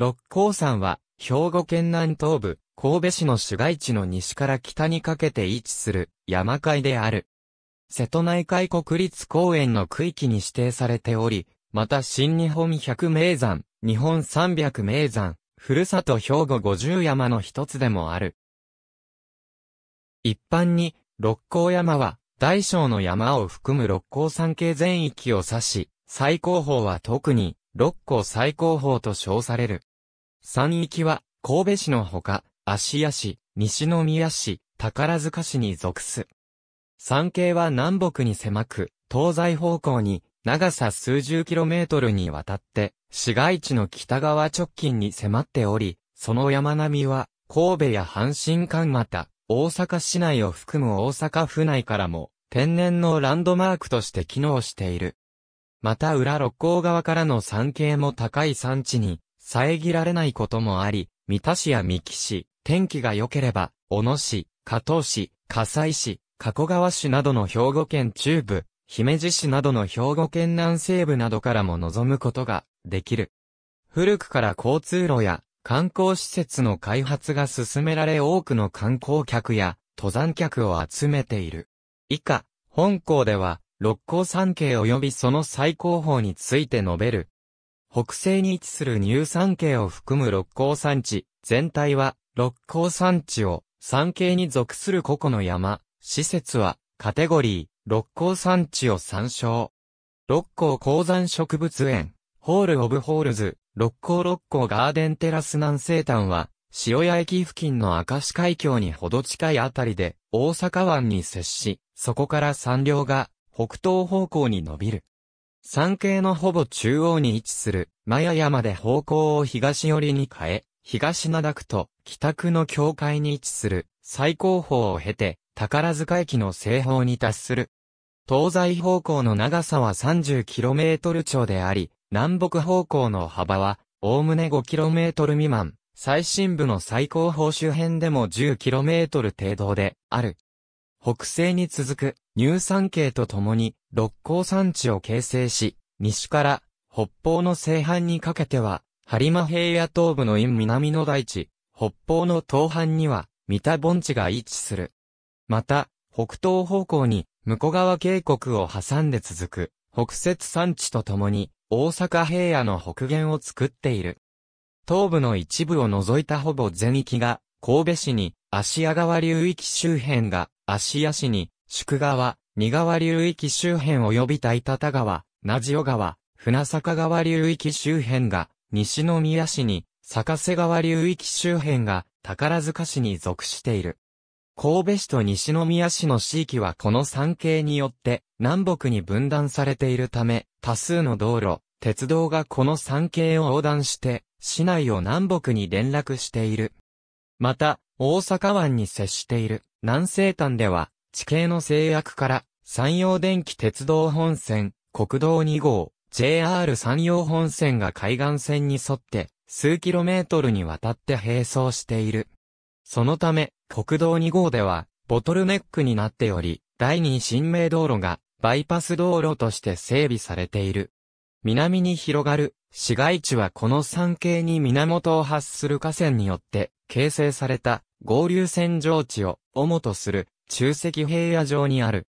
六甲山は、兵庫県南東部、神戸市の市街地の西から北にかけて位置する山海である。瀬戸内海国立公園の区域に指定されており、また新日本百名山、日本三百名山、ふるさと兵庫五十山の一つでもある。一般に、六甲山は、大小の山を含む六甲山系全域を指し、最高峰は特に、六甲最高峰と称される。山域は、神戸市のほか、芦屋市、西宮市、宝塚市に属す。山系は南北に狭く、東西方向に、長さ数十キロメートルにわたって、市街地の北側直近に迫っており、その山並みは、神戸や阪神間また、大阪市内を含む大阪府内からも、天然のランドマークとして機能している。また裏六甲側からの山系も高い山地に、遮られないこともあり、三田市や三木市、天気が良ければ、小野市、加東市、加西市、加古川市などの兵庫県中部、姫路市などの兵庫県南西部などからも望むことができる。古くから交通路や観光施設の開発が進められ多くの観光客や登山客を集めている。以下、本校では六甲山系及びその最高峰について述べる北西に位置する乳酸系を含む六甲山地、全体は六甲山地を山系に属する個々の山、施設はカテゴリー六甲山地を参照。六甲鉱山植物園、ホールオブホールズ、六甲六甲ガーデンテラス南西端は塩屋駅付近の明石海峡にほど近いあたりで、大阪湾に接し、そこから山稜が北東方向に伸びる。山系のほぼ中央に位置する、マヤ山で方向を東寄りに変え、東灘区と北区の境界に位置する最高峰を経て、宝塚駅の西方に達する。東西方向の長さは 30km 超であり、南北方向の幅は、おおむね 5km 未満、最深部の最高峰周辺でも 10km 程度である。北西に続く乳酸系とともに六甲山地を形成し、西から北方の西半にかけては、播磨平野東部の陰南の大地、北方の東半には、三田盆地が位置する。また、北東方向に、向川渓谷を挟んで続く、北雪山地とともに、大阪平野の北限を作っている。東部の一部を除いたほぼ全域が、神戸市に、芦屋川流域周辺が芦屋市に、宿川、仁川流域周辺及び大田川、地尾川、船坂川流域周辺が、西宮市に、坂瀬川流域周辺が、宝塚市に属している。神戸市と西宮市の地域はこの山系によって南北に分断されているため、多数の道路、鉄道がこの山系を横断して、市内を南北に連絡している。また、大阪湾に接している。南西端では、地形の制約から、山陽電気鉄道本線、国道2号、JR 山陽本線が海岸線に沿って、数キロメートルにわたって並走している。そのため、国道2号では、ボトルネックになっており、第2新名道路が、バイパス道路として整備されている。南に広がる、市街地はこの山系に源を発する河川によって、形成された、合流線上地を、主とする中石平野上にある。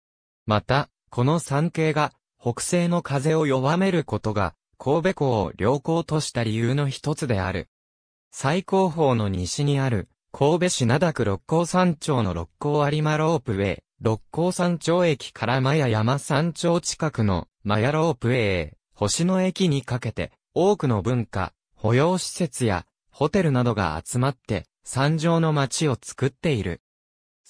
また、この山系が北西の風を弱めることが神戸港を良港とした理由の一つである。最高峰の西にある神戸市灘区六甲山頂の六甲有馬ロープウェイ、六甲山頂駅からマヤ山山頂近くのマヤロープウェイへ、星野駅にかけて多くの文化、保養施設やホテルなどが集まって山上の街を作っている。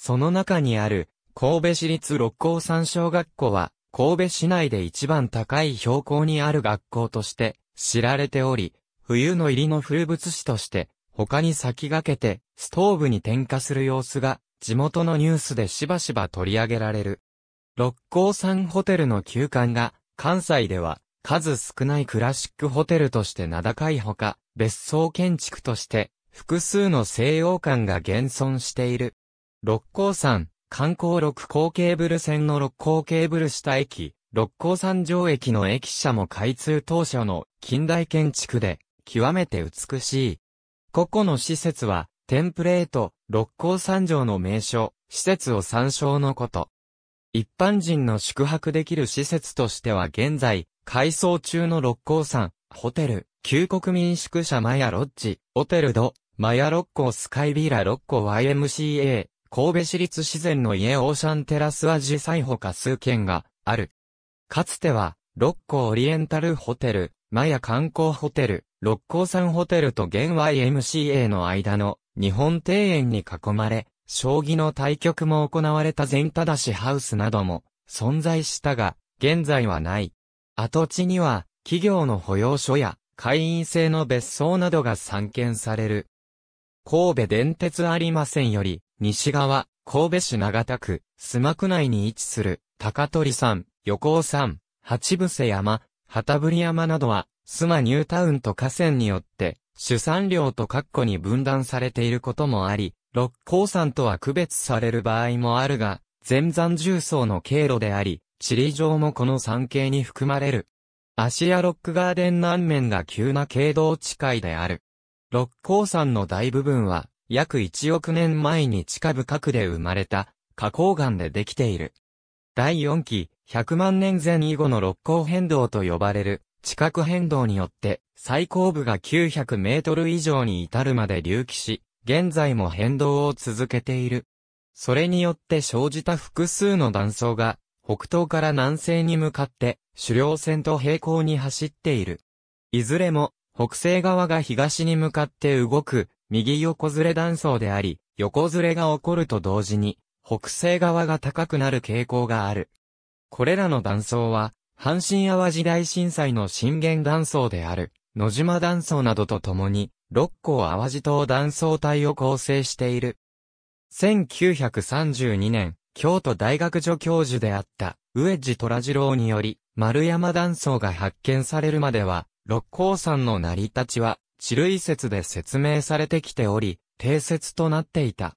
その中にある、神戸市立六甲山小学校は、神戸市内で一番高い標高にある学校として知られており、冬の入りの風物詩として、他に先駆けてストーブに点火する様子が地元のニュースでしばしば取り上げられる。六甲山ホテルの休館が関西では数少ないクラシックホテルとして名高いほか、別荘建築として複数の西洋館が現存している。六甲山、観光六甲ケーブル線の六甲ケーブル下駅、六甲山上駅の駅舎も開通当初の近代建築で、極めて美しい。個々の施設は、テンプレート、六甲山上の名所、施設を参照のこと。一般人の宿泊できる施設としては現在、改装中の六甲山、ホテル、旧国民宿舎マヤロッジ、ホテルド、マヤ六甲スカイビーラ六甲 YMCA、神戸市立自然の家オーシャンテラスは実際他数軒がある。かつては、六甲オリエンタルホテル、マヤ観光ホテル、六甲山ホテルと現 YMCA の間の日本庭園に囲まれ、将棋の対局も行われた全忠しハウスなども存在したが、現在はない。跡地には、企業の保養所や会員制の別荘などが散見される。神戸電鉄ありませんより、西側、神戸市長田区、須磨区内に位置する、高取山、横尾山、八伏山、旗振山などは、須磨ニュータウンと河川によって、主産量と括弧に分断されていることもあり、六甲山とは区別される場合もあるが、全山重層の経路であり、地理上もこの山系に含まれる。芦屋ロックガーデン南面が急な経道地界である。六甲山の大部分は、約1億年前に地下深くで生まれた、花崗岩でできている。第4期、100万年前以後の六甲変動と呼ばれる、地殻変動によって、最高部が900メートル以上に至るまで隆起し、現在も変動を続けている。それによって生じた複数の断層が、北東から南西に向かって、狩猟線と平行に走っている。いずれも、北西側が東に向かって動く、右横ずれ断層であり、横ずれが起こると同時に、北西側が高くなる傾向がある。これらの断層は、阪神淡路大震災の震源断層である、野島断層などとともに、六甲淡路島断層帯を構成している。1932年、京都大学助教授であった、植地虎次郎により、丸山断層が発見されるまでは、六甲山の成り立ちは、地類説で説明されてきており、定説となっていた。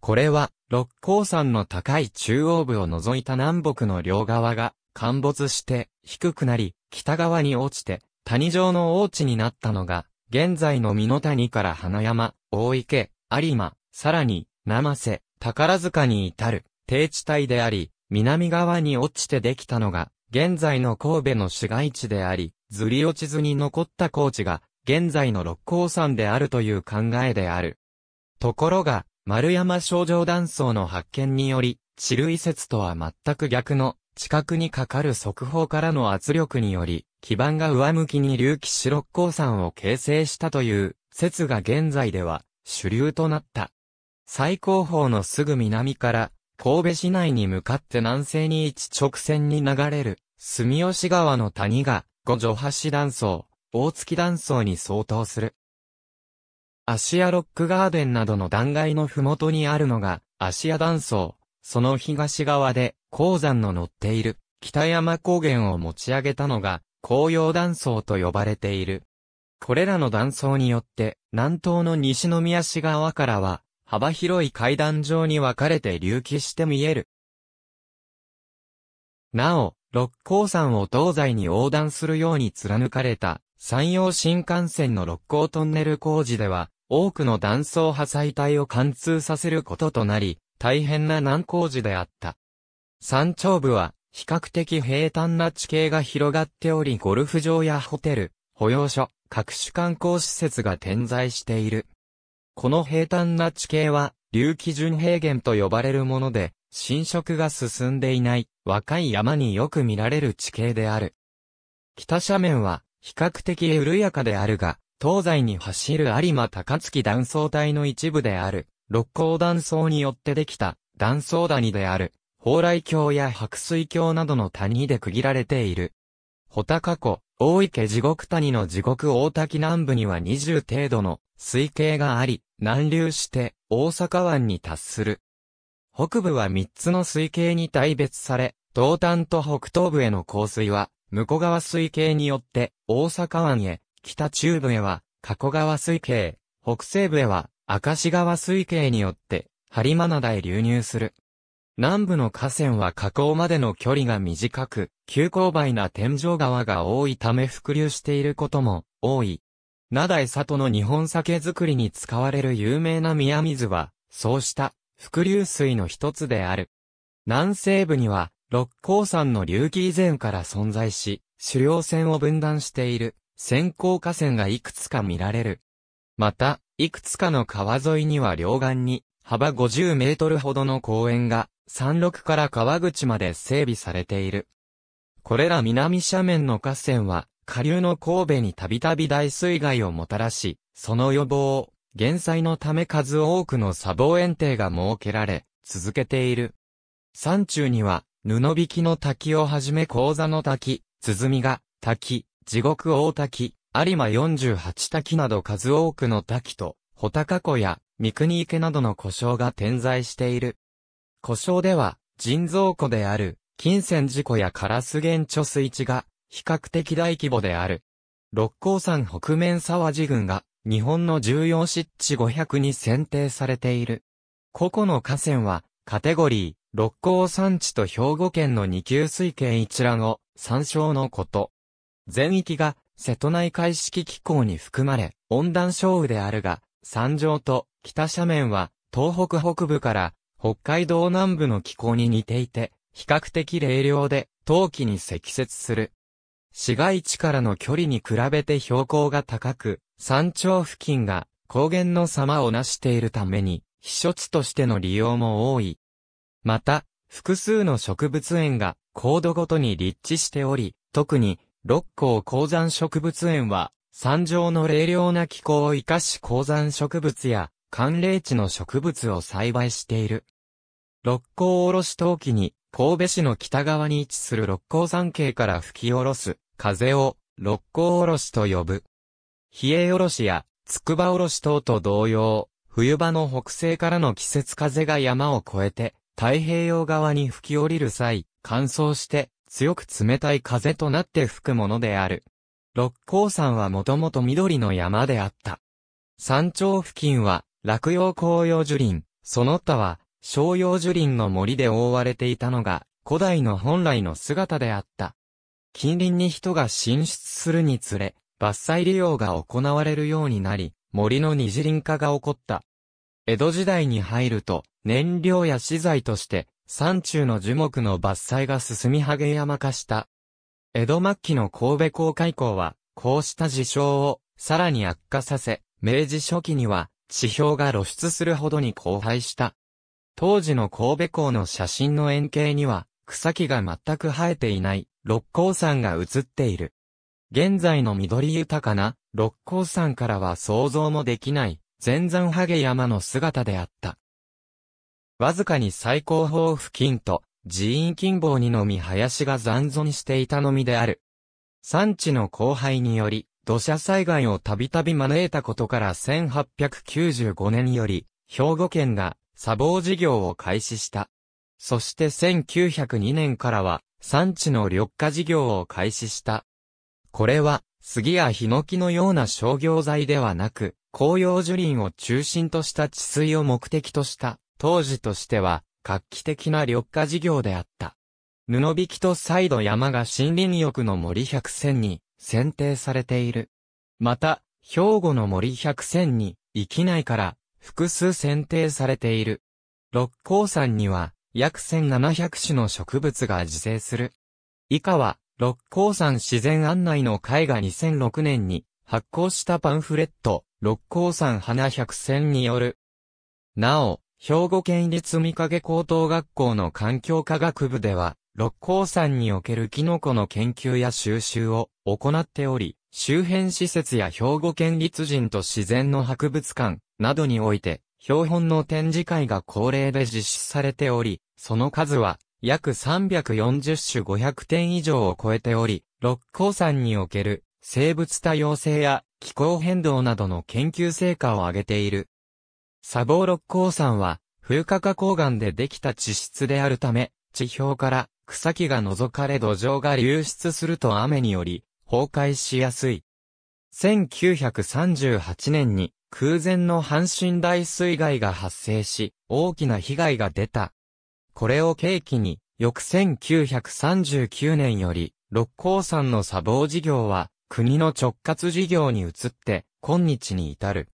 これは、六甲山の高い中央部を除いた南北の両側が、陥没して、低くなり、北側に落ちて、谷状の大地になったのが、現在の美濃谷から花山、大池、有馬、さらに、生瀬、宝塚に至る、低地帯であり、南側に落ちてできたのが、現在の神戸の市街地であり、ずり落ちずに残った高地が、現在の六甲山であるという考えである。ところが、丸山症状断層の発見により、地類説とは全く逆の、地殻にかかる速報からの圧力により、基盤が上向きに隆起し六甲山を形成したという、説が現在では、主流となった。最高峰のすぐ南から、神戸市内に向かって南西に一直線に流れる、住吉川の谷が、五女橋断層、大月断層に相当する。芦屋ロックガーデンなどの断崖のふもとにあるのが、芦屋断層、その東側で、鉱山の乗っている、北山高原を持ち上げたのが、紅葉断層と呼ばれている。これらの断層によって、南東の西宮市側からは、幅広い階段状に分かれて隆起して見える。なお、六甲山を東西に横断するように貫かれた山陽新幹線の六甲トンネル工事では、多くの断層破砕帯を貫通させることとなり、大変な難工事であった。山頂部は、比較的平坦な地形が広がっており、ゴルフ場やホテル、保養所、各種観光施設が点在している。この平坦な地形は、流基準平原と呼ばれるもので、侵食が進んでいない、若い山によく見られる地形である。北斜面は、比較的緩やかであるが、東西に走る有馬高槻断層帯の一部である、六甲断層によってできた断層谷である、宝来峡や白水峡などの谷で区切られている。穂高湖、大池地獄谷の地獄大滝南部には20程度の水系があり、南流して大阪湾に達する。北部は3つの水系に大別され、東端と北東部への降水は向こう川水系によって、大阪湾へ、北中部へは、加古川水系、北西部へは、明石川水系によって、播磨灘へ流入する。南部の河川は河口までの距離が短く、急勾配な天井川が多いため伏流していることも多い。灘江里の日本酒造りに使われる有名な宮水は、そうした伏流水の一つである。南西部には、六甲山の隆起以前から存在し、主要線を分断している先行河川がいくつか見られる。また、いくつかの川沿いには両岸に幅50メートルほどの公園が山麓から川口まで整備されている。これら南斜面の河川は下流の神戸にたびたび大水害をもたらし、その予防を減災のため数多くの砂防園庭が設けられ、続けている。山中には布引の滝をはじめ鉱座の滝、鼓が、滝、地獄大滝、有馬48滝など数多くの滝と、穂高湖や三国池などの湖障が点在している。湖障では、人造湖である、金銭寺湖やカラス原貯水池が、比較的大規模である。六甲山北面沢地群が、日本の重要湿地500に選定されている。個々の河川は、カテゴリー、六甲山地と兵庫県の二級水系一覧を参照のこと。全域が瀬戸内海式気候に含まれ、温暖小雨であるが、山上と北斜面は東北北部から北海道南部の気候に似ていて、比較的冷涼で冬季に積雪する。市街地からの距離に比べて標高が高く、山頂付近が高原の様を成しているために、避暑地としての利用も多い。また、複数の植物園が高度ごとに立地しており、特に、六甲鉱山植物園は、山上の冷涼な気候を生かし鉱山植物や寒冷地の植物を栽培している。六甲おろし陶器に神戸市の北側に位置する六甲山系から吹き下ろす風を六甲おろしと呼ぶ。冷えおろしや筑波おろし等と同様、冬場の北西からの季節風が山を越えて太平洋側に吹き降りる際、乾燥して強く冷たい風となって吹くものである。六甲山はもともと緑の山であった。山頂付近は落葉紅葉樹林、その他は商用樹林の森で覆われていたのが古代の本来の姿であった。近隣に人が進出するにつれ、伐採利用が行われるようになり、森の二次林化が起こった。江戸時代に入ると、燃料や資材として、山中の樹木の伐採が進みげ山化した。江戸末期の神戸公開港は、こうした事象をさらに悪化させ、明治初期には地表が露出するほどに荒廃した。当時の神戸港の写真の円形には、草木が全く生えていない六甲山が写っている。現在の緑豊かな六甲山からは想像もできない前山ハゲ山の姿であった。わずかに最高峰付近と寺院近傍にのみ林が残存していたのみである。産地の荒廃により、土砂災害をたびたび招いたことから1895年より、兵庫県が砂防事業を開始した。そして1902年からは、産地の緑化事業を開始した。これは、杉やヒノキのような商業材ではなく、紅葉樹林を中心とした治水を目的とした当時としては、画期的な緑化事業であった。布引と再度山が森林浴の森百選に選定されている。また、兵庫の森百選に、域内から複数選定されている。六甲山には約1700種の植物が自生する。以下は、六甲山自然案内の会が2006年に発行したパンフレット、六甲山花百選による。なお、兵庫県立三影高等学校の環境科学部では、六甲山におけるキノコの研究や収集を行っており、周辺施設や兵庫県立人と自然の博物館などにおいて、標本の展示会が恒例で実施されており、その数は約340種500点以上を超えており、六甲山における生物多様性や気候変動などの研究成果を上げている。砂防六甲山は、風化花崗岩でできた地質であるため、地表から草木が除かれ土壌が流出すると雨により、崩壊しやすい。1938年に空前の阪神大水害が発生し、大きな被害が出た。これを契機に、翌1939年より、六甲山の砂防事業は、国の直轄事業に移って、今日に至る。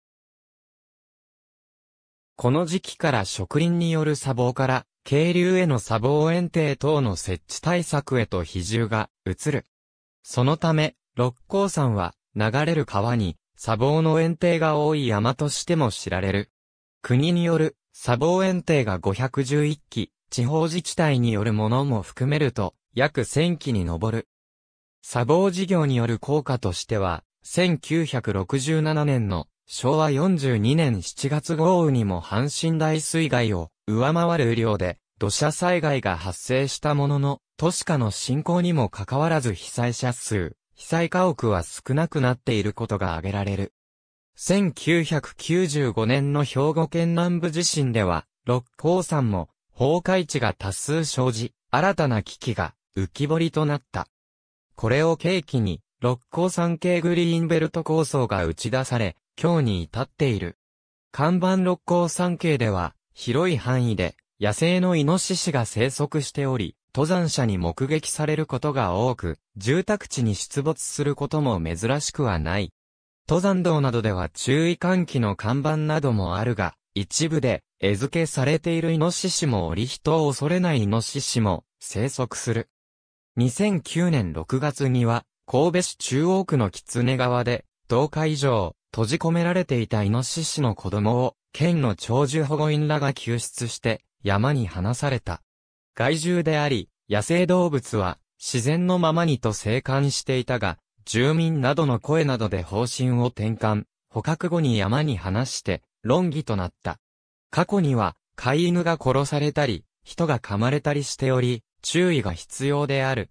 この時期から植林による砂防から、渓流への砂防園庭等の設置対策へと比重が移る。そのため、六甲山は流れる川に砂防の園庭が多い山としても知られる。国による砂防園庭が511基、地方自治体によるものも含めると約1000基に上る。砂防事業による効果としては、1967年の昭和42年7月豪雨にも阪神大水害を上回る雨量で土砂災害が発生したものの、都市化の進行にもかかわらず被災者数、被災家屋は少なくなっていることが挙げられる。1995年の兵庫県南部地震では、六甲山も崩壊地が多数生じ、新たな危機が浮き彫りとなった。これを契機に、六甲山系グリーンベルト構想が打ち出され、今日に至っている。看板六甲山系では、広い範囲で野生のイノシシが生息しており、登山者に目撃されることが多く、住宅地に出没することも珍しくはない。登山道などでは注意喚起の看板などもあるが、一部で餌付けされているイノシシも折人を恐れないイノシシも生息する。2009年6月には、神戸市中央区の狐川で、10日以上、閉じ込められていたイノシシの子供を、県の長寿保護員らが救出して、山に放された。害獣であり、野生動物は、自然のままにと生還していたが、住民などの声などで方針を転換、捕獲後に山に放して、論議となった。過去には、飼い犬が殺されたり、人が噛まれたりしており、注意が必要である。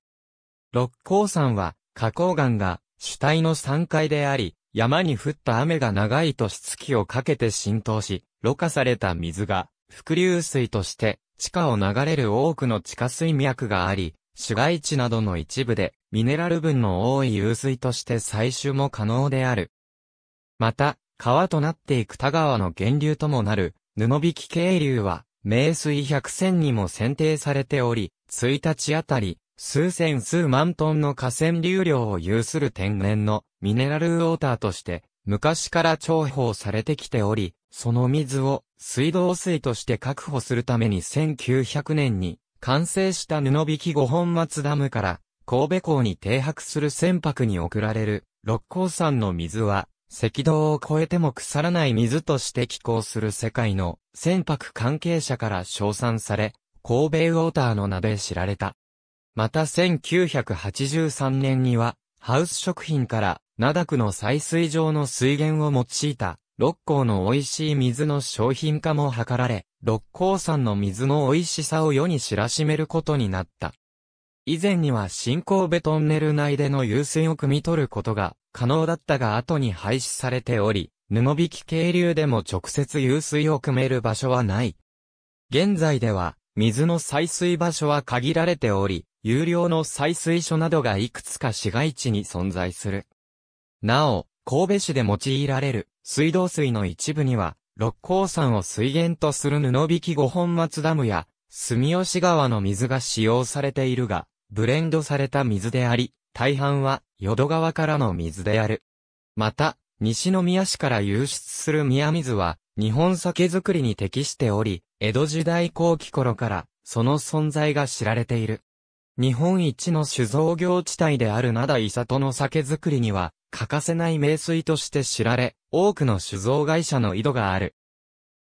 六甲山は、花崗岩が主体の3階であり、山に降った雨が長い年月をかけて浸透し、ろ過された水が、伏流水として、地下を流れる多くの地下水脈があり、市街地などの一部で、ミネラル分の多い湧水として採取も可能である。また、川となっていく田川の源流ともなる、布引渓流は、名水百選にも選定されており、1日あたり、数千数万トンの河川流量を有する天然のミネラルウォーターとして昔から重宝されてきており、その水を水道水として確保するために1900年に完成した布引き五本松ダムから神戸港に停泊する船舶に送られる六甲山の水は赤道を越えても腐らない水として寄港する世界の船舶関係者から称賛され、神戸ウォーターの名で知られた。また1983年には、ハウス食品から、灘区の採水場の水源を用いた、六甲の美味しい水の商品化も図られ、六甲山の水の美味しさを世に知らしめることになった。以前には新神戸トンネル内での湧水を汲み取ることが可能だったが後に廃止されており、布引渓流でも直接湧水を汲める場所はない。現在では、水の採水場所は限られており、有料の採水所などがいくつか市街地に存在する。なお、神戸市で用いられる水道水の一部には、六甲山を水源とする布引五本松ダムや、住吉川の水が使用されているが、ブレンドされた水であり、大半は淀川からの水である。また、西宮市から流出する宮水は、日本酒造りに適しており、江戸時代後期頃から、その存在が知られている。日本一の酒造業地帯である灘伊里の酒造りには、欠かせない名水として知られ、多くの酒造会社の井戸がある。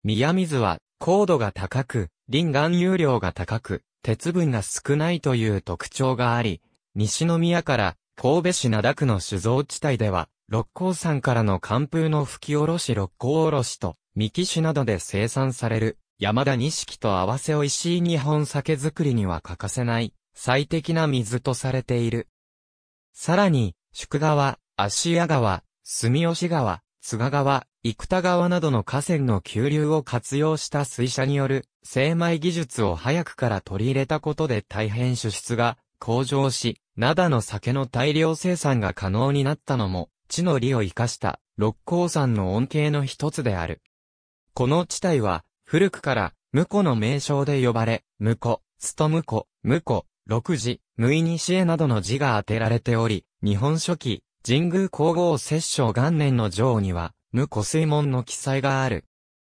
宮水は、高度が高く、林含有量が高く、鉄分が少ないという特徴があり、西宮から神戸市灘区の酒造地帯では、六甲山からの寒風の吹き下ろし六甲おろしと、三木市などで生産される、山田錦と合わせ美味しい日本酒造りには欠かせない、最適な水とされている。さらに、宿川、芦屋川、住吉川、津賀川、生田川などの河川の急流を活用した水車による精米技術を早くから取り入れたことで大変主質が向上し、灘の酒の大量生産が可能になったのも、地の利を生かした六甲山の恩恵の一つである。この地帯は、古くから、婿の名称で呼ばれ、婿、務子、婿、六字、無意にしえなどの字が当てられており、日本書紀、神宮皇后摂政元年の上には、無古水門の記載がある。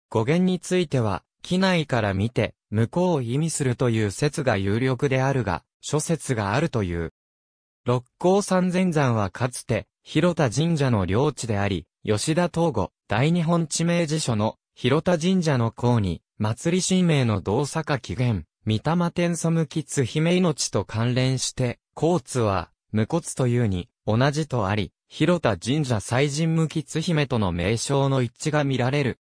語源については、機内から見て、向こうを意味するという説が有力であるが、諸説があるという。六甲三千山はかつて、広田神社の領地であり、吉田東吾、大日本地名辞書の、広田神社の項に、祭り神明の動作か起源、三玉天祖き津姫命と関連して、甲津は、無骨というに、同じとあり、広田神社祭神無き津姫との名称の一致が見られる。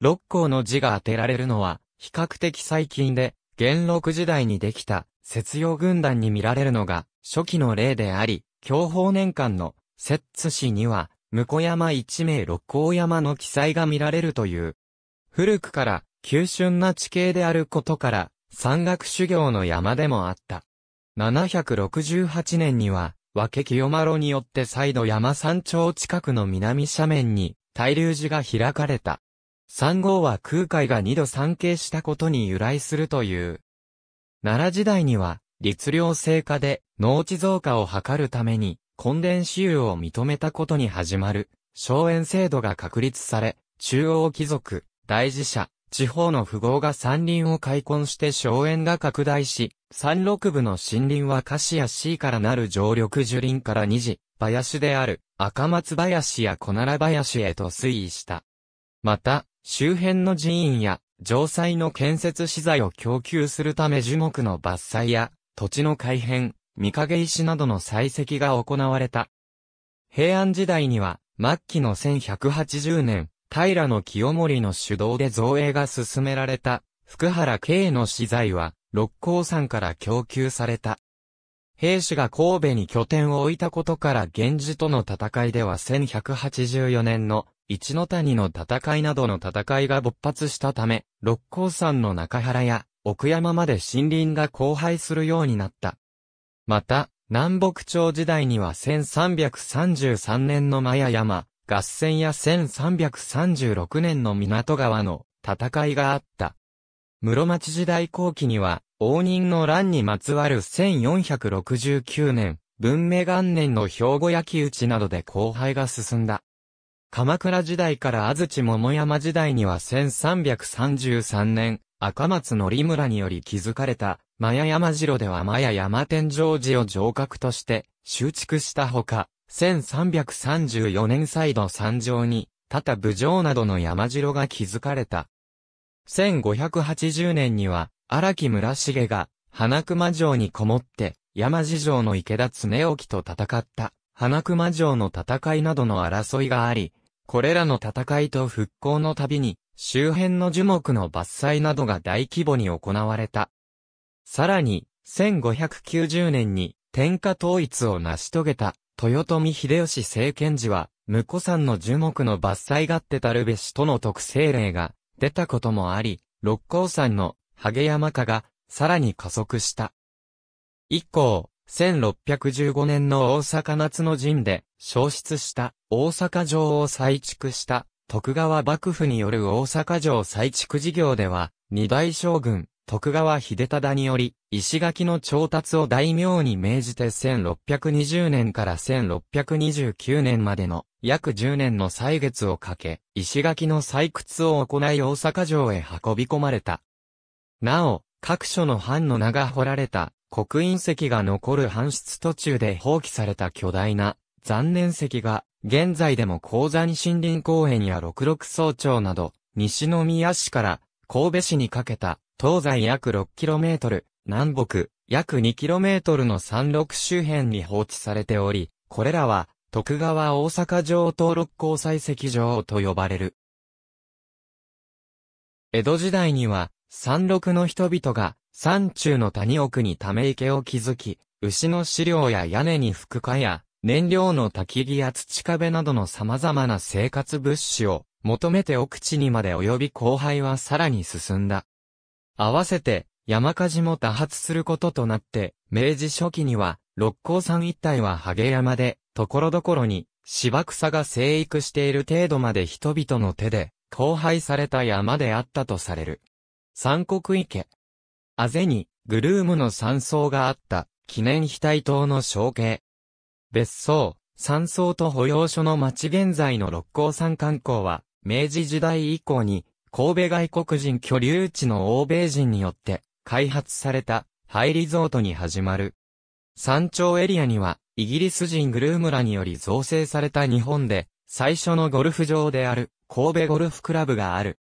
六甲の字が当てられるのは、比較的最近で、元禄時代にできた、節用軍団に見られるのが、初期の例であり、享保年間の、摂津市には、向山一名六甲山の記載が見られるという。古くから、急峻な地形であることから、山岳修行の山でもあった。768年には、分清呂によって再度山山頂近くの南斜面に、大流寺が開かれた。山号は空海が二度参詣したことに由来するという。奈良時代には、律令制下で農地増加を図るために、根伝私有を認めたことに始まる、荘園制度が確立され、中央貴族、大事者、地方の富豪が山林を開墾して荘園が拡大し、山麓部の森林は菓子や C からなる常緑樹林から二次、林である赤松林や小奈良林へと推移した。また、周辺の寺院や城塞の建設資材を供給するため樹木の伐採や土地の改変、見陰石などの採石が行われた。平安時代には末期の1180年、平清盛の主導で造営が進められた、福原慶の資材は、六甲山から供給された。兵士が神戸に拠点を置いたことから源氏との戦いでは1184年の一の谷の戦いなどの戦いが勃発したため、六甲山の中原や奥山まで森林が荒廃するようになった。また、南北朝時代には1333年のマヤ山、合戦や1336年の港川の戦いがあった。室町時代後期には、応仁の乱にまつわる1469年、文明元年の兵庫焼き討ちなどで荒廃が進んだ。鎌倉時代から安土桃山時代には1333年、赤松の村により築かれた、マヤ山城ではマヤ山天井寺を城郭として、修築したほか、1334年再度山上に、多々武城などの山城が築かれた。1580年には、荒木村重が、花熊城にこもって、山地城の池田恒興と戦った、花熊城の戦いなどの争いがあり、これらの戦いと復興のたびに、周辺の樹木の伐採などが大規模に行われた。さらに、1590年に天下統一を成し遂げた豊臣秀吉政権時は、婿山の樹木の伐採がってたるべしとの特性例が出たこともあり、六甲山のハ山化がさらに加速した。以降、1615年の大阪夏の陣で消失した大阪城を再築した徳川幕府による大阪城再築事業では、二大将軍、徳川秀忠により、石垣の調達を大名に命じて1620年から1629年までの約10年の歳月をかけ、石垣の採掘を行い大阪城へ運び込まれた。なお、各所の藩の名が彫られた刻印石が残る藩出途中で放棄された巨大な残念石が、現在でも鉱山森林公園や六六総長など、西宮市から神戸市にかけた東西約 6km、南北約 2km の山麓周辺に放置されており、これらは徳川大阪城登録交際石城と呼ばれる。江戸時代には山麓の人々が山中の谷奥にため池を築き、牛の飼料や屋根にくかや燃料の焚き木や土壁などの様々な生活物資を求めて奥地にまで及び荒廃はさらに進んだ。合わせて山火事も多発することとなって、明治初期には六甲山一帯はハゲ山で、ところどころに芝草が生育している程度まで人々の手で荒廃された山であったとされる。三国池。あぜにグルームの山荘があった記念碑体等の象形。別荘、山荘と保養所の町現在の六甲山観光は、明治時代以降に神戸外国人居留地の欧米人によって開発されたハイリゾートに始まる。山頂エリアにはイギリス人グルームらにより造成された日本で最初のゴルフ場である神戸ゴルフクラブがある。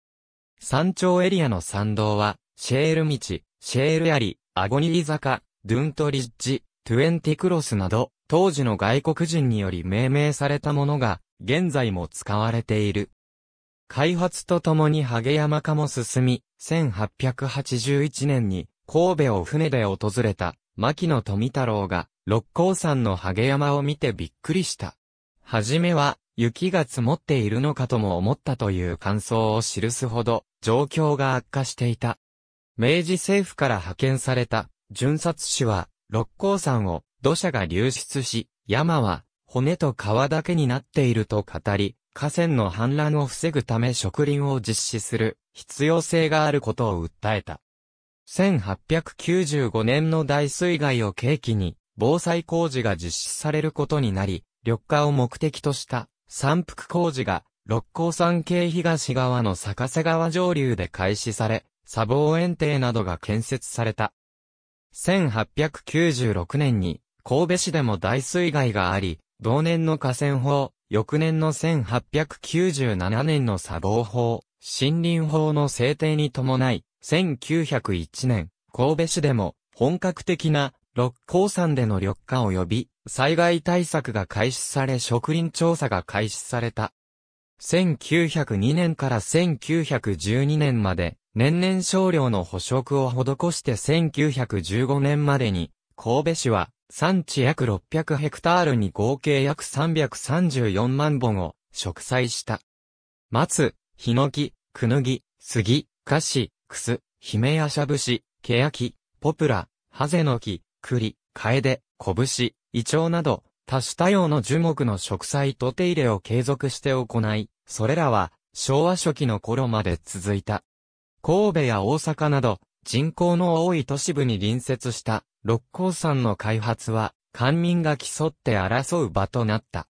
山頂エリアの参道はシェール道、シェール槍、アゴニー坂、ドゥントリッジ、トゥエンティクロスなど当時の外国人により命名されたものが現在も使われている。開発とともにハ山化も進み、1881年に神戸を船で訪れた牧野富太郎が六甲山のハ山を見てびっくりした。はじめは雪が積もっているのかとも思ったという感想を記すほど状況が悪化していた。明治政府から派遣された巡察士は六甲山を土砂が流出し、山は骨と皮だけになっていると語り、河川の氾濫を防ぐため植林を実施する必要性があることを訴えた。1895年の大水害を契機に防災工事が実施されることになり、緑化を目的とした山腹工事が六甲山系東側の逆瀬川上流で開始され、砂防園庭などが建設された。1896年に神戸市でも大水害があり、同年の河川法、翌年の1897年の砂防法、森林法の制定に伴い、1901年、神戸市でも本格的な六甲山での緑化及び災害対策が開始され植林調査が開始された。1902年から1912年まで年々少量の捕食を施して1915年までに神戸市は産地約600ヘクタールに合計約334万本を植栽した。松、ヒノキ、クヌギ、杉、カシ、クス、ヒメヤシャブシ、ケヤキ、ポプラ、ハゼノキ、栗、カエデ、コブシ、イチョウなど、多種多様の樹木の植栽と手入れを継続して行い、それらは昭和初期の頃まで続いた。神戸や大阪など、人口の多い都市部に隣接した六甲山の開発は、官民が競って争う場となった。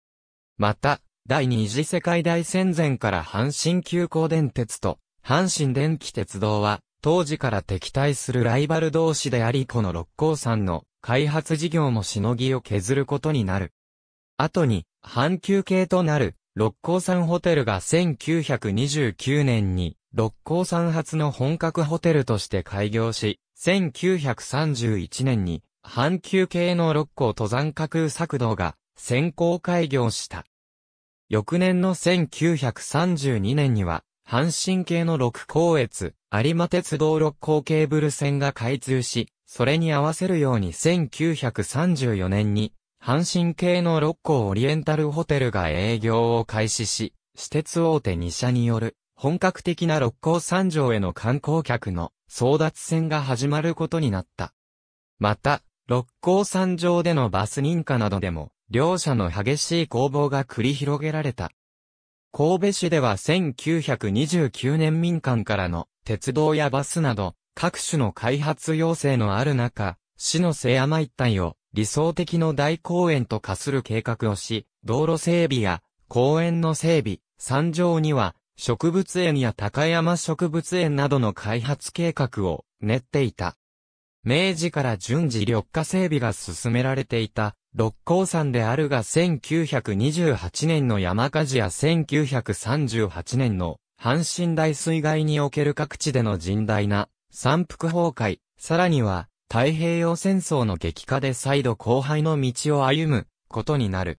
また、第二次世界大戦前から阪神急行電鉄と阪神電気鉄道は、当時から敵対するライバル同士でありこの六甲山の開発事業もしのぎを削ることになる。後に、阪急系となる六甲山ホテルが1929年に六甲山発の本格ホテルとして開業し、1931年に、阪急系の六甲登山架空作動が先行開業した。翌年の1932年には、阪神系の六甲越、有馬鉄道六甲ケーブル線が開通し、それに合わせるように1934年に、阪神系の六甲オリエンタルホテルが営業を開始し、私鉄大手2社による本格的な六甲山上への観光客の争奪戦が始まることになった。また、六甲山上でのバス認可などでも、両者の激しい攻防が繰り広げられた。神戸市では1929年民間からの鉄道やバスなど各種の開発要請のある中、市の瀬山一帯を理想的の大公園と化する計画をし、道路整備や公園の整備、山上には植物園や高山植物園などの開発計画を練っていた。明治から順次緑化整備が進められていた六甲山であるが1928年の山火事や1938年の阪神大水害における各地での甚大な山腹崩壊、さらには太平洋戦争の激化で再度荒廃の道を歩むことになる。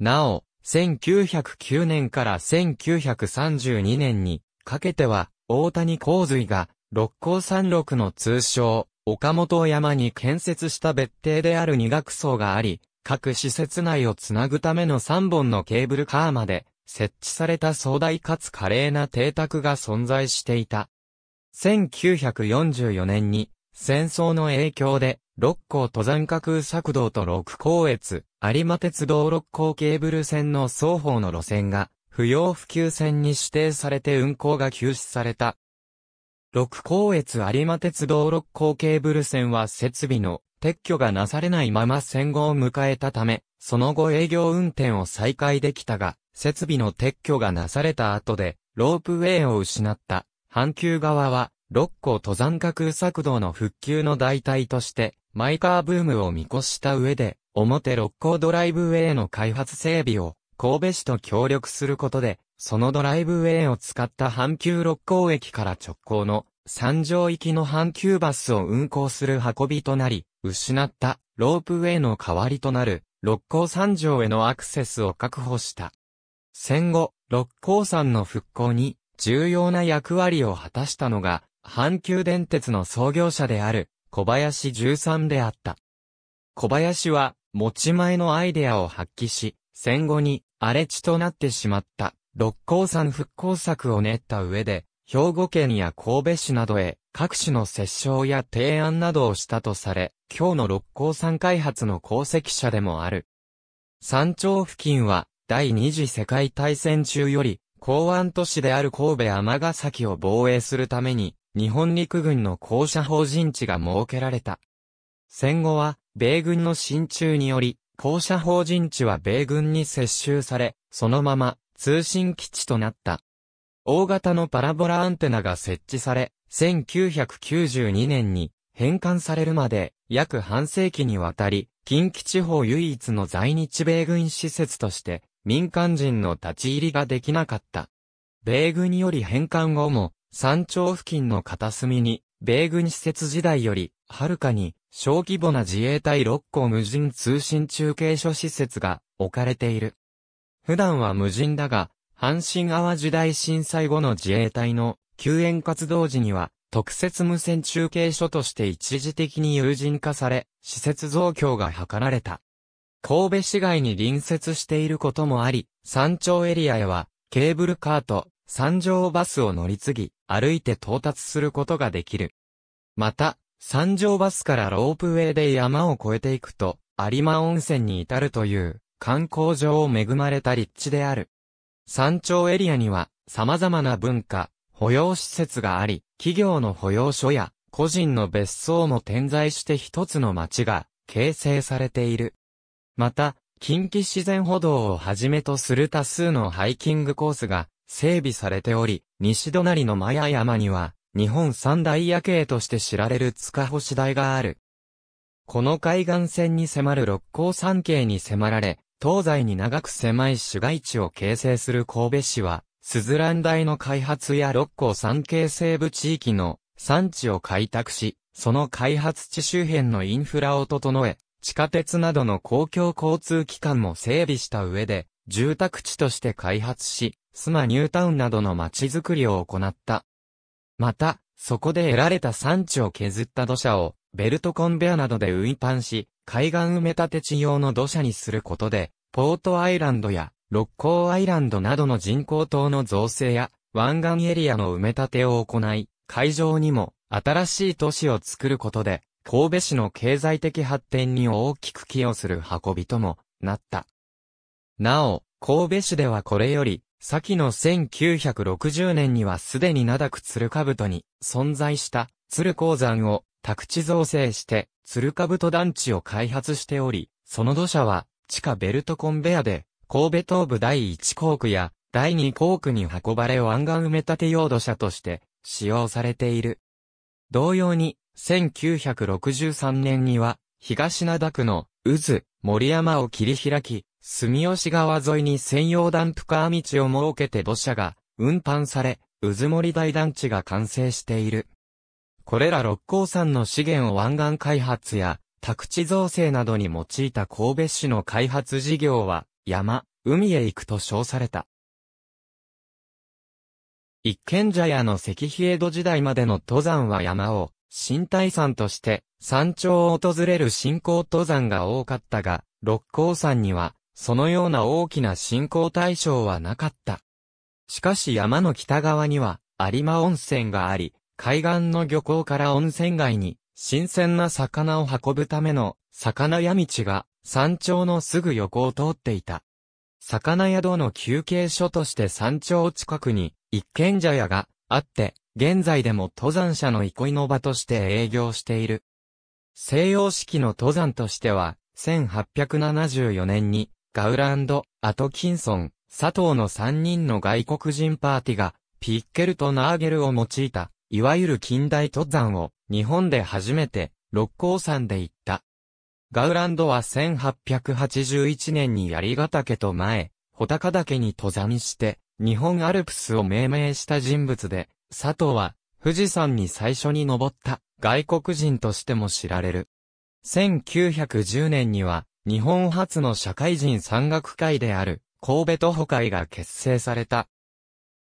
なお、1909年から1932年にかけては、大谷洪水が、六甲山麓の通称、岡本山に建設した別邸である二学層があり、各施設内をつなぐための三本のケーブルカーまで設置された壮大かつ華麗な邸宅が存在していた。1944年に戦争の影響で六甲登山架空作道と六甲越、有馬鉄道六甲ケーブル線の双方の路線が、不要不急線に指定されて運行が休止された。六甲越有馬鉄道六甲ケーブル線は設備の撤去がなされないまま戦後を迎えたため、その後営業運転を再開できたが、設備の撤去がなされた後で、ロープウェイを失った。阪急側は、六甲登山架空作道の復旧の代替として、マイカーブームを見越した上で、表六甲ドライブウェイの開発整備を、神戸市と協力することで、そのドライブウェイを使った阪急六甲駅から直行の三条行きの阪急バスを運行する運びとなり、失ったロープウェイの代わりとなる六甲山上へのアクセスを確保した。戦後、六甲山の復興に重要な役割を果たしたのが阪急電鉄の創業者である小林十三であった。小林は持ち前のアイデアを発揮し、戦後に荒れ地となってしまった六甲山復興策を練った上で、兵庫県や神戸市などへ各種の折衝や提案などをしたとされ、今日の六甲山開発の功績者でもある。山頂付近は第二次世界大戦中より港湾都市である神戸尼崎を防衛するために日本陸軍の校舎法人地が設けられた。戦後は、米軍の進駐により、校舎法人地は米軍に接収され、そのまま通信基地となった。大型のパラボラアンテナが設置され、1992年に返還されるまで約半世紀にわたり、近畿地方唯一の在日米軍施設として民間人の立ち入りができなかった。米軍より返還後も山頂付近の片隅に、米軍施設時代より、はるかに、小規模な自衛隊6個無人通信中継所施設が置かれている。普段は無人だが、阪神淡路大震災後の自衛隊の救援活動時には、特設無線中継所として一時的に有人化され、施設増強が図られた。神戸市街に隣接していることもあり、山頂エリアへは、ケーブルカート、山条バスを乗り継ぎ、歩いて到達することができる。また、山条バスからロープウェイで山を越えていくと、有馬温泉に至るという、観光場を恵まれた立地である。山頂エリアには、様々な文化、保養施設があり、企業の保養所や、個人の別荘も点在して一つの街が、形成されている。また、近畿自然歩道をはじめとする多数のハイキングコースが整備されており、西隣のマヤ山には、日本三大夜景として知られる塚星台がある。この海岸線に迫る六甲山系に迫られ、東西に長く狭い市街地を形成する神戸市は、スズラン台の開発や六甲山系西部地域の産地を開拓し、その開発地周辺のインフラを整え、地下鉄などの公共交通機関も整備した上で、住宅地として開発し、スマニュータウンなどの街づくりを行った。また、そこで得られた産地を削った土砂を、ベルトコンベアなどで運搬し、海岸埋め立て地用の土砂にすることで、ポートアイランドや、六甲アイランドなどの人工島の造成や、湾岸エリアの埋め立てを行い、海上にも新しい都市を作ることで、神戸市の経済的発展に大きく寄与する運びともなった。なお、神戸市ではこれより、先の1960年にはすでに灘区鶴兜に存在した鶴鉱山を宅地造成して鶴兜団地を開発しており、その土砂は地下ベルトコンベアで神戸東部第1工区や第2工区に運ばれ湾岸埋め立て用土砂として使用されている。同様に1963年には東灘区の渦森山を切り開き住吉川沿いに専用ダンプカー道を設けて土砂が運搬され、渦森大団地が完成している。これら六甲山の資源を湾岸開発や宅地造成などに用いた神戸市の開発事業は山、海へ行くと称された。一軒茶屋の石碑江戸時代までの登山は山を、新体山として、山頂を訪れる信仰登山が多かったが、六甲山には、そのような大きな信仰対象はなかった。しかし山の北側には、有馬温泉があり、海岸の漁港から温泉街に、新鮮な魚を運ぶための、魚屋道が、山頂のすぐ横を通っていた。魚宿の休憩所として山頂近くに、一軒茶屋があって、現在でも登山者の憩いの場として営業している。西洋式の登山としては、1874年にガウランド、アトキンソン、佐藤の3人の外国人パーティが、ピッケルとナーゲルを用いた、いわゆる近代登山を、日本で初めて、六甲山で行った。ガウランドは1881年に槍ヶ岳と前、穂高岳に登山して、日本アルプスを命名した人物で、佐藤は、富士山に最初に登った、外国人としても知られる。1910年には、日本初の社会人山岳会である、神戸徒歩会が結成された。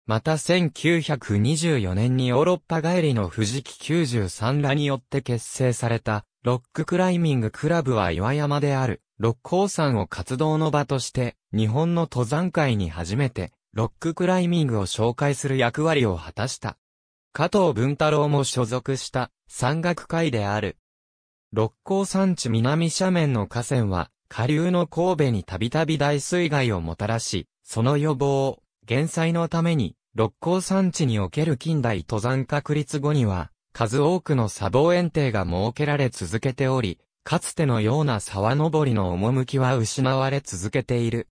また1924年にヨーロッパ帰りの藤木93らによって結成された、ロッククライミングクラブは岩山である、六甲山を活動の場として、日本の登山会に初めて、ロッククライミングを紹介する役割を果たした。加藤文太郎も所属した、山岳会である、六甲山地南斜面の河川は、下流の神戸にたびたび大水害をもたらし、その予防、減災のために、六甲山地における近代登山確立後には、数多くの砂防園庭が設けられ続けており、かつてのような沢登りの趣は失われ続けている。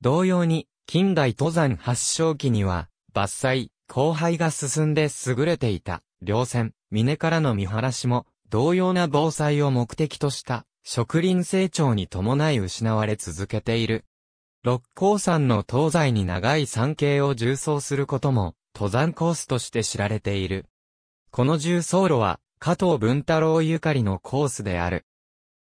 同様に、近代登山発祥期には、伐採、荒廃が進んで優れていた、稜線、峰からの見晴らしも、同様な防災を目的とした植林成長に伴い失われ続けている。六甲山の東西に長い山系を縦走することも登山コースとして知られている。この縦走路は加藤文太郎ゆかりのコースである。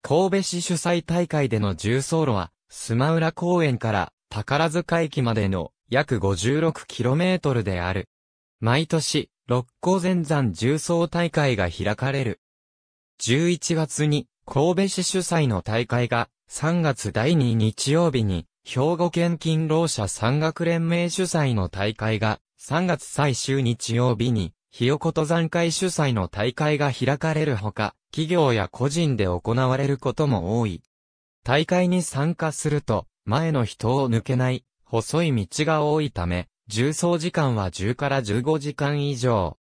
神戸市主催大会での縦走路は、須磨浦公園から宝塚駅までの約 56km である。毎年、六甲前山縦走大会が開かれる。11月に神戸市主催の大会が3月第2日曜日に兵庫県勤労者山岳連盟主催の大会が3月最終日曜日にひよこ登山会主催の大会が開かれるほか、企業や個人で行われることも多い。大会に参加すると、前の人を抜けない、細い道が多いため、重走時間は10から15時間以上。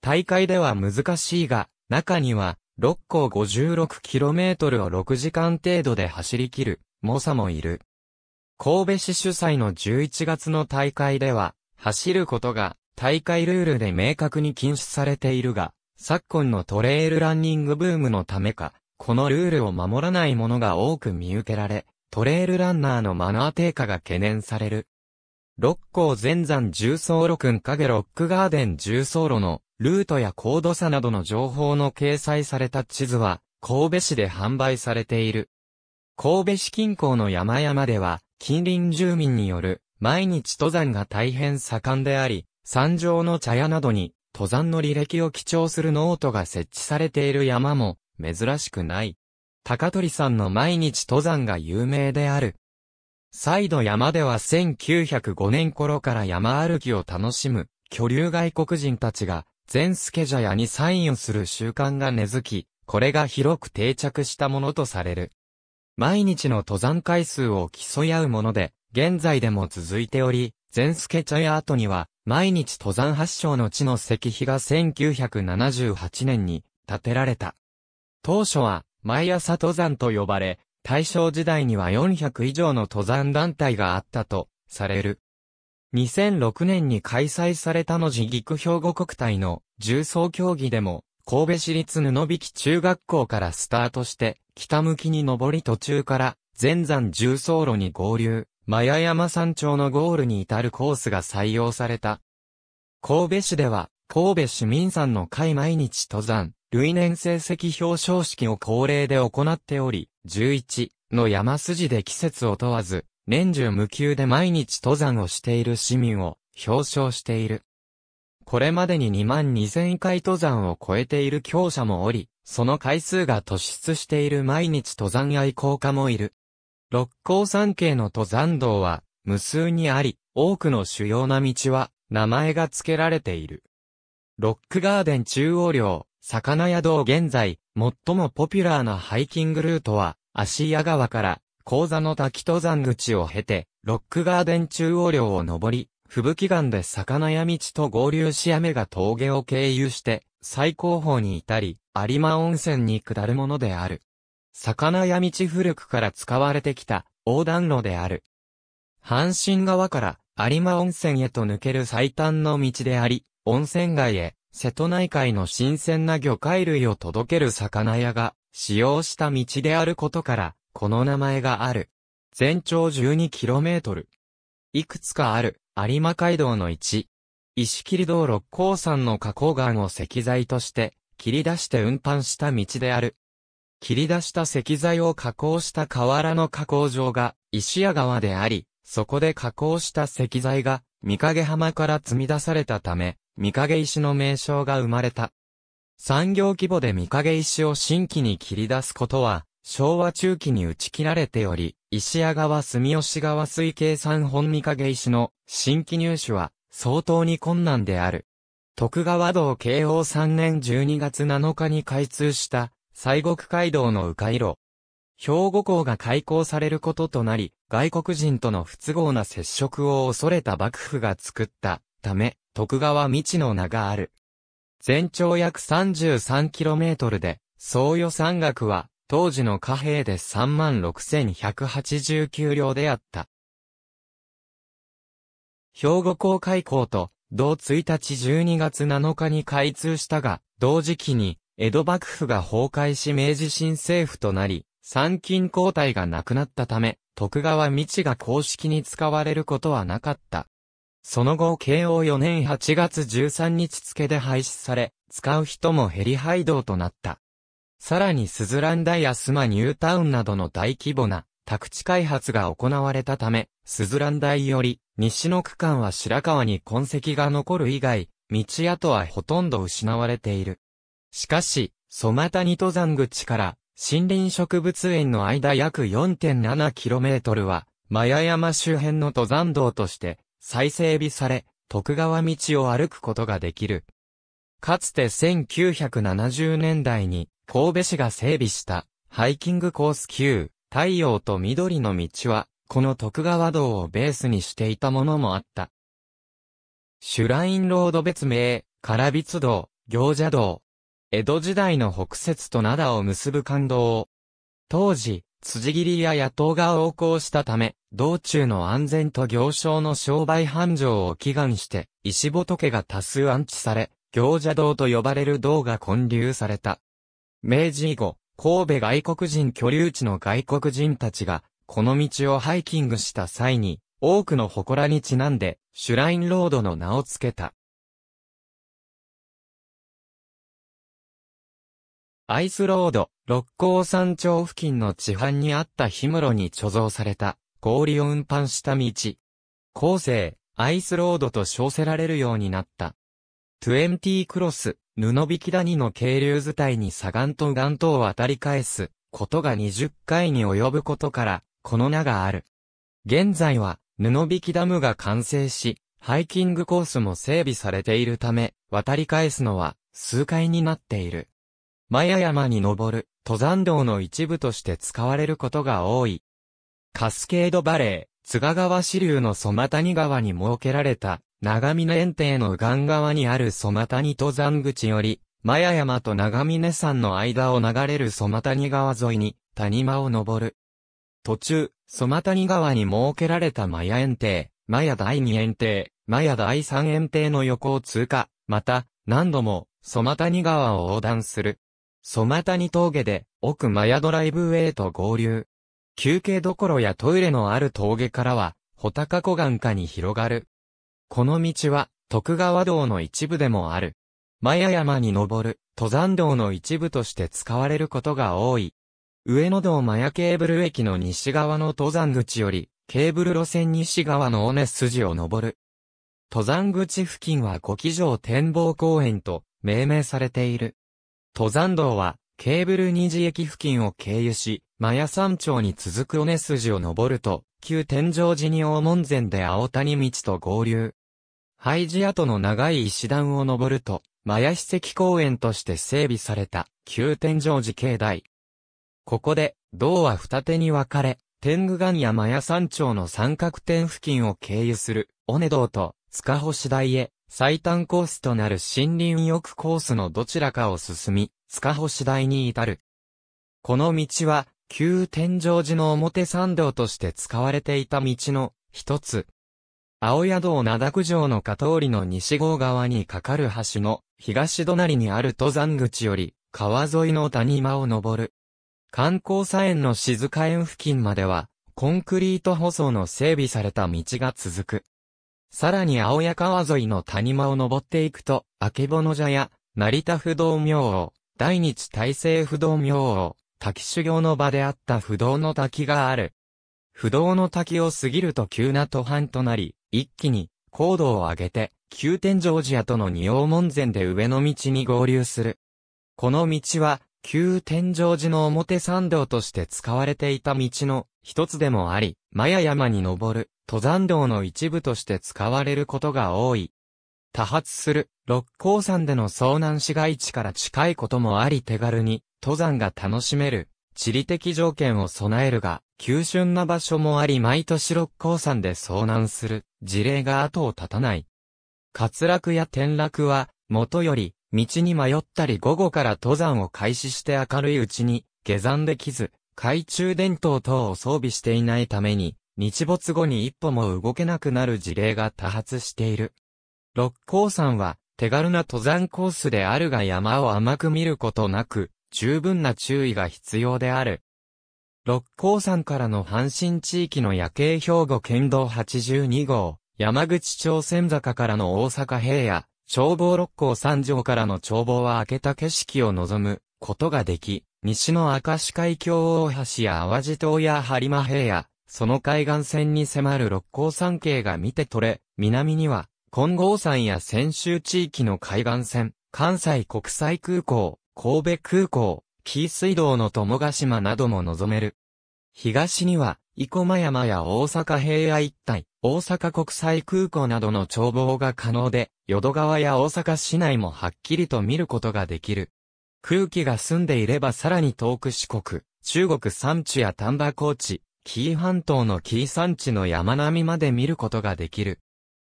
大会では難しいが、中には、6校 56km を6時間程度で走り切る、猛者もいる。神戸市主催の11月の大会では、走ることが大会ルールで明確に禁止されているが、昨今のトレイルランニングブームのためか、このルールを守らない者が多く見受けられ、トレイルランナーのマナー低下が懸念される。六甲全山重走路ん影ロックガーデン重走路のルートや高度差などの情報の掲載された地図は、神戸市で販売されている。神戸市近郊の山々では、近隣住民による、毎日登山が大変盛んであり、山上の茶屋などに、登山の履歴を記帳するノートが設置されている山も、珍しくない。高取さんの毎日登山が有名である。再度山では1905年頃から山歩きを楽しむ、居留外国人たちが全スケジャヤにサインをする習慣が根付き、これが広く定着したものとされる。毎日の登山回数を競い合うもので、現在でも続いており、全スケチャヤ後には、毎日登山発祥の地の石碑が1978年に建てられた。当初は、毎朝登山と呼ばれ、大正時代には400以上の登山団体があったと、される。2006年に開催されたの時、陸兵庫国体の重装競技でも、神戸市立布引中学校からスタートして、北向きに登り途中から、全山重装路に合流、真矢山山頂のゴールに至るコースが採用された。神戸市では、神戸市民さんの会毎日登山、類年成績表彰式を恒例で行っており、11の山筋で季節を問わず、年中無休で毎日登山をしている市民を表彰している。これまでに2万2000回登山を超えている強者もおり、その回数が突出している毎日登山愛好家もいる。六甲山系の登山道は無数にあり、多くの主要な道は名前が付けられている。ロックガーデン中央領、魚屋道現在、最もポピュラーなハイキングルートは、芦屋川から高座の滝登山口を経て、ロックガーデン中央領を登り、吹雪岩で魚屋道と合流し雨が峠を経由して、最高峰に至り、有馬温泉に下るものである。魚屋道古くから使われてきた横断路である。阪神側から有馬温泉へと抜ける最短の道であり、温泉街へ瀬戸内海の新鮮な魚介類を届ける魚屋が使用した道であることから、この名前がある。全長 12km。いくつかある、有馬街道の一。石切道六甲山の花崗岩を石材として、切り出して運搬した道である。切り出した石材を加工した河原の加工場が石屋川であり、そこで加工した石材が三影浜から積み出されたため、三影石の名称が生まれた。産業規模で三影石を新規に切り出すことは、昭和中期に打ち切られており、石屋川住吉川水系三本三影石の新規入手は相当に困難である。徳川道慶応3年12月7日に開通した西国街道の迂回路。兵庫港が開港されることとなり、外国人との不都合な接触を恐れた幕府が作ったため、徳川道の名がある。全長約 33km で、総予算額は当時の貨幣で36,189両であった。兵庫港開港と、同1日12月7日に開通したが、同時期に、江戸幕府が崩壊し明治新政府となり、参勤交代がなくなったため、徳川道が公式に使われることはなかった。その後、慶応4年8月13日付で廃止され、使う人も減り廃道となった。さらにスズランダやスマニュータウンなどの大規模な宅地開発が行われたため、スズランダより西の区間は白川に痕跡が残る以外、道跡はほとんど失われている。しかし、ソマタニ登山口から森林植物園の間約 4.7km は、マヤ山周辺の登山道として再整備され、徳川道を歩くことができる。かつて1970年代に神戸市が整備したハイキングコース級太陽と緑の道はこの徳川道をベースにしていたものもあった。シュラインロード別名、唐筆道、行者道。江戸時代の北節と灘を結ぶ感動。当時、辻切りや野党が横行したため、道中の安全と行商の商売繁盛を祈願して、石仏が多数安置され、行者堂と呼ばれる堂が建立された。明治以後、神戸外国人居留地の外国人たちが、この道をハイキングした際に、多くの祠にちなんで、シュラインロードの名を付けた。アイスロード、六甲山頂付近の地畔にあった氷室に貯蔵された、氷を運搬した道。後世、アイスロードと称せられるようになった。20クロス、布引き谷の渓流図体に左岸と岸とを渡り返す、ことが20回に及ぶことから、この名がある。現在は、布引ダムが完成し、ハイキングコースも整備されているため、渡り返すのは、数回になっている。マヤ山に登る、登山道の一部として使われることが多い。カスケードバレー、津賀川支流のソマ谷川に設けられた、長峰園庭の岸側にあるソマ谷登山口より、マヤ山と長峰山の間を流れるソマ谷川沿いに、谷間を登る。途中、ソマ谷川に設けられたマヤ園庭、マヤ第二園庭、マヤ第三園庭の横を通過、また、何度も、ソマ谷川を横断する。ソマ谷峠で、奥マヤドライブウェイと合流。休憩どころやトイレのある峠からは、穂高湖岸下に広がる。この道は、徳川道の一部でもある。矢山に登る、登山道の一部として使われることが多い。上野道マヤケーブル駅の西側の登山口より、ケーブル路線西側の尾根筋を登る。登山口付近は五木城展望公園と命名されている。登山道は、ケーブル二次駅付近を経由し、マヤ山頂に続く尾根筋を登ると、旧天井寺に大門前で青谷道と合流。廃寺跡の長い石段を登ると、マヤ史跡公園として整備された、旧天井寺境内。ここで、道は二手に分かれ、天狗岩やマヤ山頂の三角点付近を経由する、尾根道と、塚星台へ、最短コースとなる森林浴コースのどちらかを進み、塚星台に至る。この道は、旧天井寺の表参道として使われていた道の一つ、青谷道灘区城の下通りの西郷側に架かる橋の東隣にある登山口より川沿いの谷間を登る。観光砂園の静か園付近まではコンクリート舗装の整備された道が続く。さらに青谷川沿いの谷間を登っていくと、明けぼの茶屋、成田不動明王、大日大成不動明王、滝修行の場であった不動の滝がある。不動の滝を過ぎると急な途半となり、一気に、高度を上げて、旧天井寺ーとの仁王門前で上の道に合流する。この道は、旧天井寺の表参道として使われていた道の一つでもあり、マヤ山に登る登山道の一部として使われることが多い。多発する六甲山での遭難市街地から近いこともあり手軽に登山が楽しめる地理的条件を備えるが、急峻な場所もあり毎年六甲山で遭難する事例が後を絶たない。滑落や転落は、元より、道に迷ったり午後から登山を開始して明るいうちに、下山できず、懐中電灯等を装備していないために、日没後に一歩も動けなくなる事例が多発している。六甲山は、手軽な登山コースであるが山を甘く見ることなく、十分な注意が必要である。六甲山からの阪神地域の夜景兵庫県道82号、山口町千坂からの大阪平野、眺望六甲山上からの眺望は明けた景色を望むことができ、西の明石海峡大橋や淡路島や播磨平野、その海岸線に迫る六甲山系が見て取れ、南には、金剛山や泉州地域の海岸線、関西国際空港、神戸空港、紀伊水道の友ヶ島なども望める。東には、生駒山や大阪平野一帯、大阪国際空港などの眺望が可能で、淀川や大阪市内もはっきりと見ることができる。空気が澄んでいればさらに遠く四国、中国山地や丹波高地、紀伊半島の紀伊山地の山並みまで見ることができる。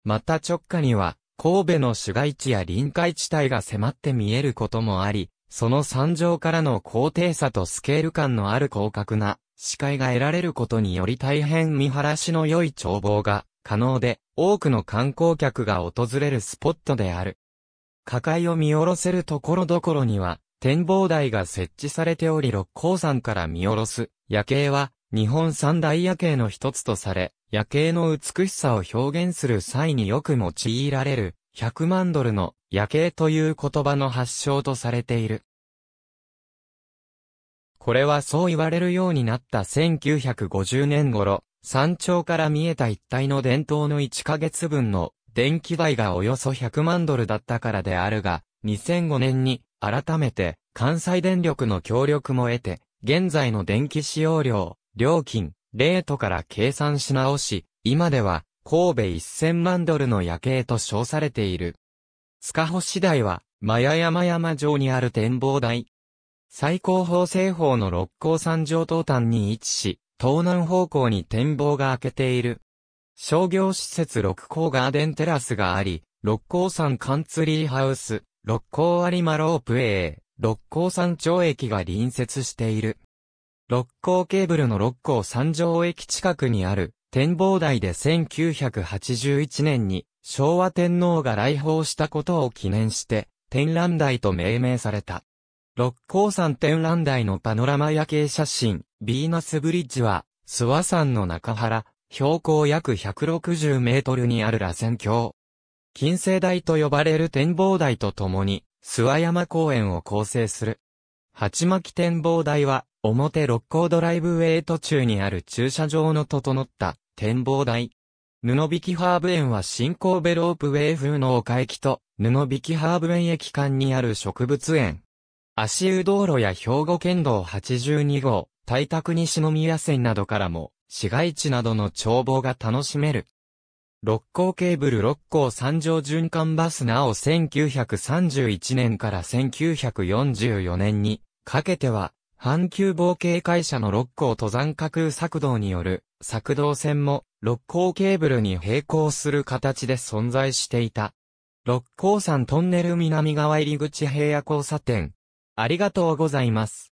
また直下には、神戸の市街地や臨海地帯が迫って見えることもあり、その山上からの高低差とスケール感のある広角な視界が得られることにより大変見晴らしの良い眺望が可能で、多くの観光客が訪れるスポットである。下界を見下ろせるところどころには、展望台が設置されており六甲山から見下ろす夜景は、日本三大夜景の一つとされ、夜景の美しさを表現する際によく用いられる100万ドルの夜景という言葉の発祥とされている。これはそう言われるようになった1950年頃、山頂から見えた一帯の伝統の1ヶ月分の電気代がおよそ100万ドルだったからであるが、2005年に改めて関西電力の協力も得て、現在の電気使用量、料金、レートから計算し直し、今では神戸1000万ドルの夜景と称されている。塚星台は、マヤ山山城にある展望台。最高峰西方の六甲山上東端に位置し、東南方向に展望が開けている。商業施設六甲ガーデンテラスがあり、六甲山カンツリーハウス、六甲有馬ロープウェイ、六甲山町駅が隣接している。六甲ケーブルの六甲山上駅近くにある、展望台で1981年に昭和天皇が来訪したことを記念して展覧台と命名された。六甲山展覧台のパノラマ夜景写真、ビーナスブリッジは、諏訪山の中原、標高約160メートルにある螺旋橋。金星台と呼ばれる展望台とともに、諏訪山公園を構成する。八巻展望台は、表六甲ドライブウェイ途中にある駐車場の整った展望台。布引ハーブ園は新神戸ロープウェイ風の丘駅と、布引ハーブ園駅間にある植物園。足湯道路や兵庫県道82号、大宅西宮線などからも、市街地などの眺望が楽しめる。六甲ケーブル六甲三条循環バスなお1931年から1944年にかけては、阪急防警会社の六甲登山架空作動による作動線も六甲ケーブルに並行する形で存在していた。六甲山トンネル南側入口平野交差点。ありがとうございます。